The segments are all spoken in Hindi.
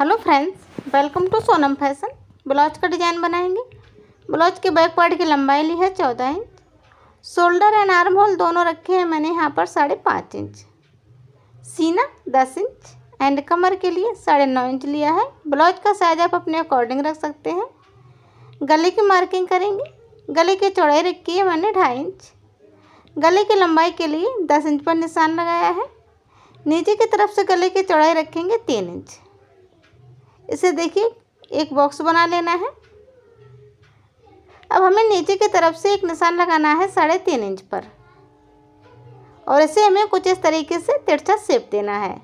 hello friends welcome to Sonam fashion blouse का डिज़ाइन बनाएंगे ब्लाउज के बैक पार्ट की लंबाई ली है चौदह inch shoulder and armhole दोनों रखे हैं मैंने यहाँ पर साढ़े पाँच इंच सीना दस इंच एंड कमर के लिए साढ़े नौ इंच लिया है ब्लाउज का साइज आप अपने अकॉर्डिंग रख सकते हैं गले की मार्किंग करेंगे गले की चौड़ाई रखी है मैंने ढाई इंच गले की लंबाई के लिए दस इंच पर निशान लगाया है नीचे की तरफ से गले की चौड़ाई रखेंगे तीन इंच इसे देखिए एक बॉक्स बना लेना है अब हमें नीचे की तरफ से एक निशान लगाना है साढ़े तीन इंच पर और इसे हमें कुछ इस तरीके से तिरछा सेप देना है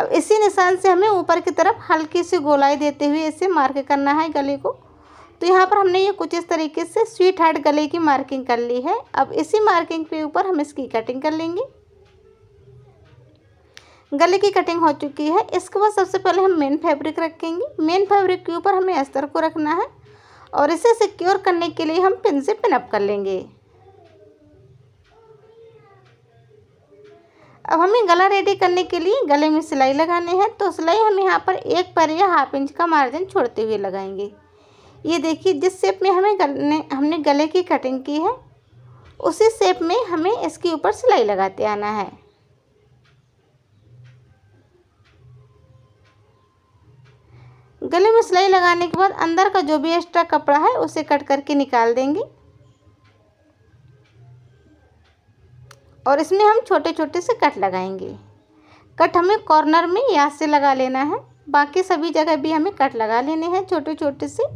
अब इसी निशान से हमें ऊपर की तरफ हल्की सी गोलाई देते हुए इसे मार्क करना है गले को तो यहाँ पर हमने ये कुछ इस तरीके से स्वीट हार्ट गले की मार्किंग कर ली है अब इसी मार्किंग के ऊपर हम इसकी कटिंग कर लेंगे गले की कटिंग हो चुकी है इसके बाद सबसे पहले हम मेन फैब्रिक रखेंगे मेन फैब्रिक के ऊपर हमें अस्तर को रखना है और इसे सिक्योर करने के लिए हम पिन से पिनअप कर लेंगे अब हमें गला रेडी करने के लिए गले में सिलाई लगाने हैं तो सिलाई हम यहाँ पर एक पर या हाफ इंच का मार्जिन छोड़ते हुए लगाएंगे ये देखिए जिस शेप में हमें गले हमने गले की कटिंग की है उसी शेप में हमें इसके ऊपर सिलाई लगाते आना है गले में सिलाई लगाने के बाद अंदर का जो भी एक्स्ट्रा कपड़ा है उसे कट करके निकाल देंगे और इसमें हम छोटे छोटे से कट लगाएंगे कट हमें कॉर्नर में यहाँ से लगा लेना है बाकी सभी जगह भी हमें कट लगा लेने हैं छोटे छोटे से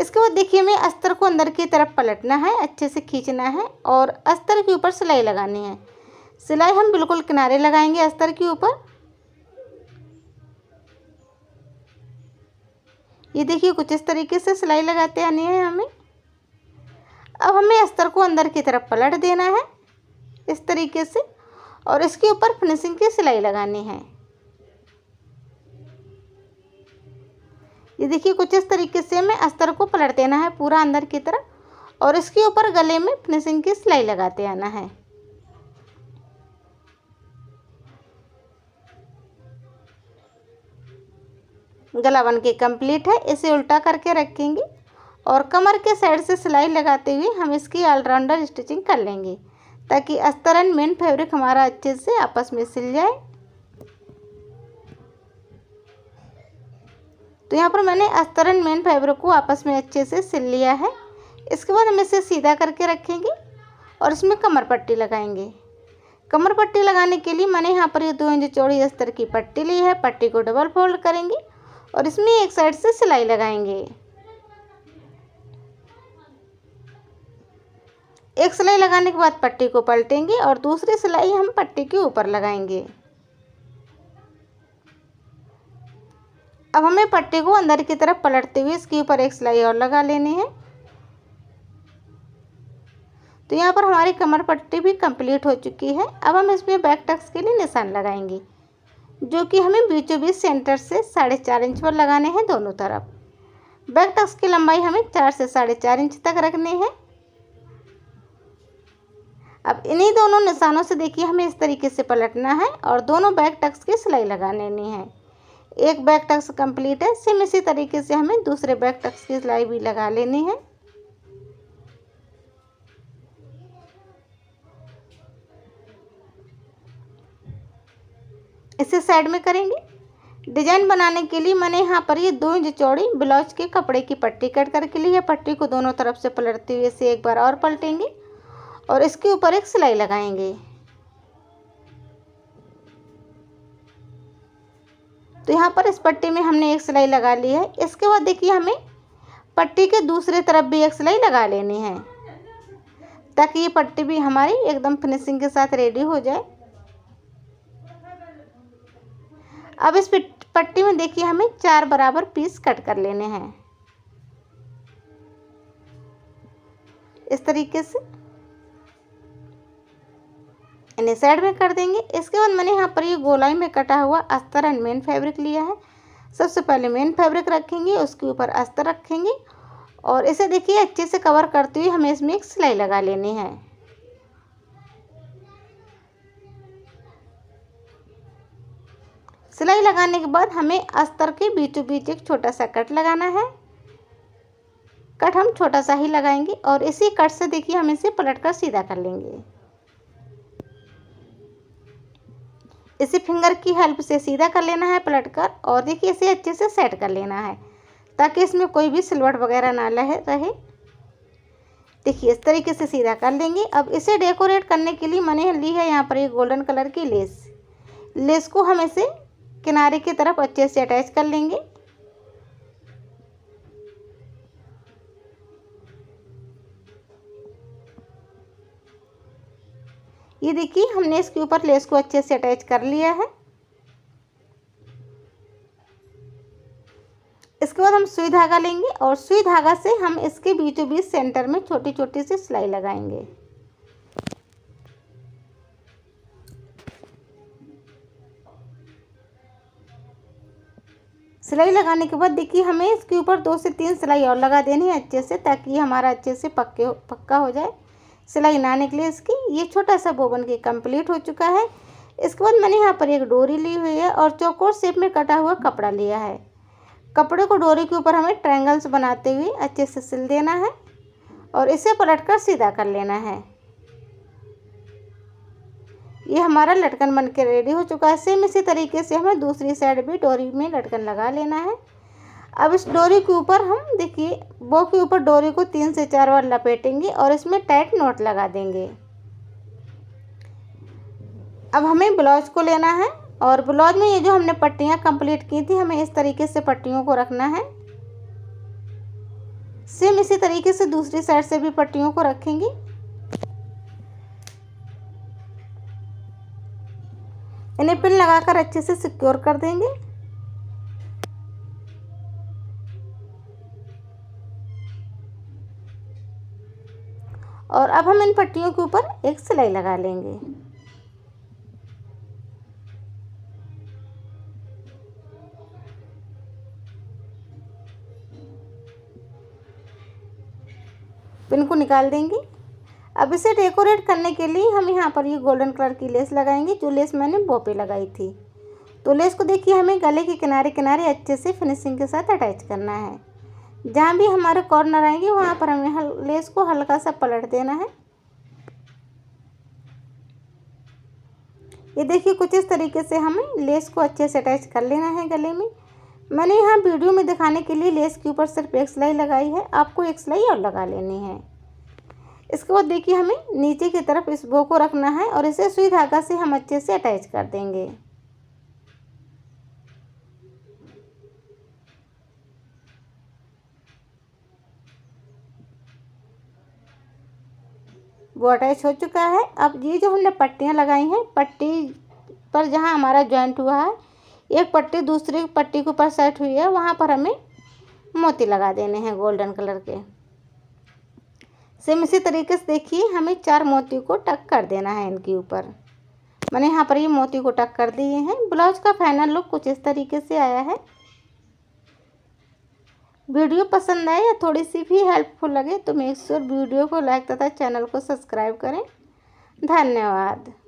इसके बाद देखिए हमें अस्तर को अंदर की तरफ पलटना है अच्छे से खींचना है और अस्तर के ऊपर सिलाई लगानी है सिलाई हम बिल्कुल किनारे लगाएंगे अस्तर के ऊपर ये देखिए कुछ इस तरीके से सिलाई लगाते आनी है हमें अब हमें अस्तर को अंदर की तरफ पलट देना है इस तरीके से और इसके ऊपर फिनिशिंग की सिलाई लगानी है ये देखिए कुछ इस तरीके से हमें अस्तर को पलट देना है पूरा अंदर की तरफ और इसके ऊपर गले में फिनिशिंग की सिलाई लगाते आना है गला बन के कम्प्लीट है इसे उल्टा करके रखेंगे और कमर के साइड से सिलाई लगाते हुए हम इसकी ऑलराउंडर स्टिचिंग कर लेंगे ताकि अस्तरन मेन फैब्रिक हमारा अच्छे से आपस में सिल जाए तो यहाँ पर मैंने अस्तरन मेन फैब्रिक को आपस में अच्छे से सिल लिया है इसके बाद हम इसे सीधा करके रखेंगे और इसमें कमर पट्टी लगाएंगे कमर पट्टी लगाने के लिए मैंने यहाँ पर ये दो इंच चौड़ी अस्तर की पट्टी ली है पट्टी को डबल फोल्ड करेंगे और इसमें एक साइड से सिलाई लगाएंगे एक सिलाई लगाने के बाद पट्टी को पलटेंगे और दूसरी सिलाई हम पट्टी के ऊपर लगाएंगे अब हमें पट्टी को अंदर की तरफ पलटते हुए इसके ऊपर एक सिलाई और लगा लेनी है तो यहाँ पर हमारी कमर पट्टी भी कंप्लीट हो चुकी है अब हम इसमें बैक टक्स के लिए निशान लगाएंगे जो कि हमें बीचों बीच सेंटर से साढ़े चार इंच पर लगाने हैं दोनों तरफ बैक टक्स की लंबाई हमें चार से साढ़े चार इंच तक रखनी है अब इन्हीं दोनों निशानों से देखिए हमें इस तरीके से पलटना है और दोनों बैक टक्स की सिलाई लगा लेनी है एक बैक टक्स कंप्लीट है सेम इसी तरीके से हमें दूसरे बैक टक्स की सिलाई भी लगा लेनी है इसे साइड में करेंगे डिजाइन बनाने के लिए मैंने यहाँ पर ये दो इंच चौड़ी ब्लाउज के कपड़े की पट्टी कट करके ली है पट्टी को दोनों तरफ से पलटते हुए इसे एक बार और पलटेंगे और इसके ऊपर एक सिलाई लगाएंगे तो यहाँ पर इस पट्टी में हमने एक सिलाई लगा ली है इसके बाद देखिए हमें पट्टी के दूसरे तरफ भी एक सिलाई लगा लेनी है ताकि ये पट्टी भी हमारी एकदम फिनिशिंग के साथ रेडी हो जाए अब इस पट्टी में देखिए हमें चार बराबर पीस कट कर लेने हैं इस तरीके से इन्हें साइड में कर देंगे इसके बाद मैंने यहाँ पर ये गोलाई में कटा हुआ अस्तर एंड मेन फैब्रिक लिया है सबसे पहले मेन फैब्रिक रखेंगे उसके ऊपर अस्तर रखेंगे और इसे देखिए अच्छे से कवर करते हुए हमें इसमें एक सिलाई लगा लेनी है सिलाई लगाने के बाद हमें अस्तर के बीचों बीच एक छोटा सा कट लगाना है कट हम छोटा सा ही लगाएंगे और इसी कट से देखिए हम इसे पलट कर सीधा कर लेंगे इसे फिंगर की हेल्प से सीधा कर लेना है पलट कर और देखिए इसे अच्छे से सेट कर लेना है ताकि इसमें कोई भी सिलवट वगैरह ना रहे देखिए इस तरीके से सीधा कर लेंगे अब इसे डेकोरेट करने के लिए मैंने ली है यहाँ पर एक गोल्डन कलर की लेस लेस को हम इसे किनारे की तरफ अच्छे से अटैच कर लेंगे ये देखिए हमने इसके ऊपर लेस को अच्छे से अटैच कर लिया है इसके बाद हम सुई धागा लेंगे और सुई धागा से हम इसके बीचों बीच सेंटर में छोटी छोटी सी सिलाई लगाएंगे सिलाई लगाने के बाद देखिए हमें इसके ऊपर दो से तीन सिलाई और लगा देनी है अच्छे से ताकि हमारा अच्छे से पक्के पक्का हो जाए सिलाई लाने के लिए इसकी ये छोटा सा बोबन की कंप्लीट हो चुका है इसके बाद मैंने यहाँ पर एक डोरी ली हुई है और चौकोर शेप में कटा हुआ कपड़ा लिया है कपड़े को डोरी के ऊपर हमें ट्रायंगल्स बनाते हुए अच्छे से सिल देना है और इसे कर सीधा कर लेना है ये हमारा लटकन बन के रेडी हो चुका है सेम इसी तरीके से हमें दूसरी साइड भी डोरी में लटकन लगा लेना है अब इस डोरी के ऊपर हम देखिए बो के ऊपर डोरी को तीन से चार बार लपेटेंगे और इसमें टाइट नोट लगा देंगे अब हमें ब्लाउज को लेना है और ब्लाउज में ये जो हमने पट्टियाँ कंप्लीट की थी हमें इस तरीके से पट्टियों को रखना है सेम इसी तरीके से दूसरी साइड से भी पट्टियों को रखेंगी इन्हें पिन लगाकर अच्छे से सिक्योर कर देंगे और अब हम इन पट्टियों के ऊपर एक सिलाई लगा लेंगे पिन को निकाल देंगे अब इसे डेकोरेट करने के लिए हम यहाँ पर ये गोल्डन कलर की लेस लगाएंगे जो लेस मैंने बोपे लगाई थी तो लेस को देखिए हमें गले के किनारे किनारे अच्छे से फिनिशिंग के साथ अटैच करना है जहाँ भी हमारे कॉर्नर आएंगे वहाँ पर हमें हल लेस को हल्का सा पलट देना है ये देखिए कुछ इस तरीके से हमें लेस को अच्छे से अटैच कर लेना है गले में मैंने यहाँ वीडियो में दिखाने के लिए लेस के ऊपर सिर्फ एक सिलाई लगाई है आपको एक सिलाई और लगा लेनी है इसके बाद देखिए हमें नीचे की तरफ इस बो को रखना है और इसे सुई धागा से हम अच्छे से अटैच कर देंगे वो अटैच हो चुका है अब ये जो हमने पट्टियाँ लगाई हैं पट्टी पर जहाँ हमारा जॉइंट हुआ है एक पट्टी दूसरी पट्टी के ऊपर सेट हुई है वहाँ पर हमें मोती लगा देने हैं गोल्डन कलर के सेम इसी तरीके से देखिए हमें चार मोती को टक कर देना है इनके ऊपर मैंने यहाँ पर ये मोती को टक कर दिए हैं ब्लाउज का फाइनल लुक कुछ इस तरीके से आया है वीडियो पसंद आए या थोड़ी सी भी हेल्पफुल लगे तो मेक श्योर वीडियो को लाइक तथा चैनल को सब्सक्राइब करें धन्यवाद